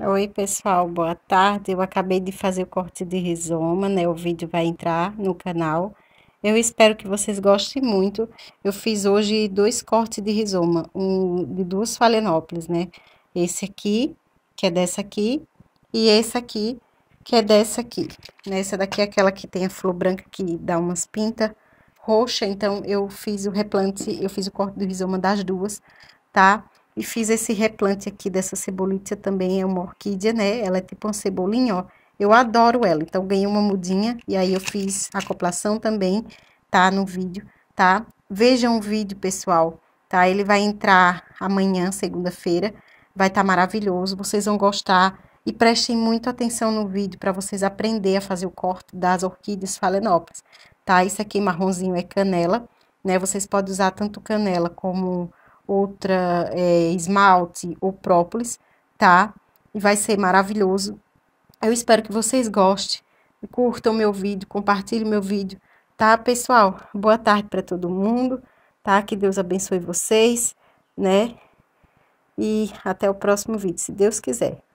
Oi, pessoal, boa tarde. Eu acabei de fazer o corte de rizoma, né? O vídeo vai entrar no canal. Eu espero que vocês gostem muito. Eu fiz hoje dois cortes de rizoma, um de duas falenópolis, né? Esse aqui, que é dessa aqui, e esse aqui, que é dessa aqui. Né? Essa daqui é aquela que tem a flor branca que dá umas pintas roxa, então eu fiz o replante, eu fiz o corte de rizoma das duas, tá? E fiz esse replante aqui dessa cebolinha também, é uma orquídea, né? Ela é tipo uma cebolinha, ó. Eu adoro ela, então ganhei uma mudinha e aí eu fiz a acoplação também, tá? No vídeo, tá? Vejam o vídeo, pessoal, tá? Ele vai entrar amanhã, segunda-feira, vai estar tá maravilhoso, vocês vão gostar. E prestem muita atenção no vídeo para vocês aprender a fazer o corte das orquídeas falenópolis, tá? Isso aqui marronzinho é canela, né? Vocês podem usar tanto canela como outra é, esmalte ou própolis, tá? E vai ser maravilhoso. Eu espero que vocês gostem, curtam meu vídeo, compartilhem meu vídeo, tá, pessoal? Boa tarde para todo mundo, tá? Que Deus abençoe vocês, né? E até o próximo vídeo, se Deus quiser.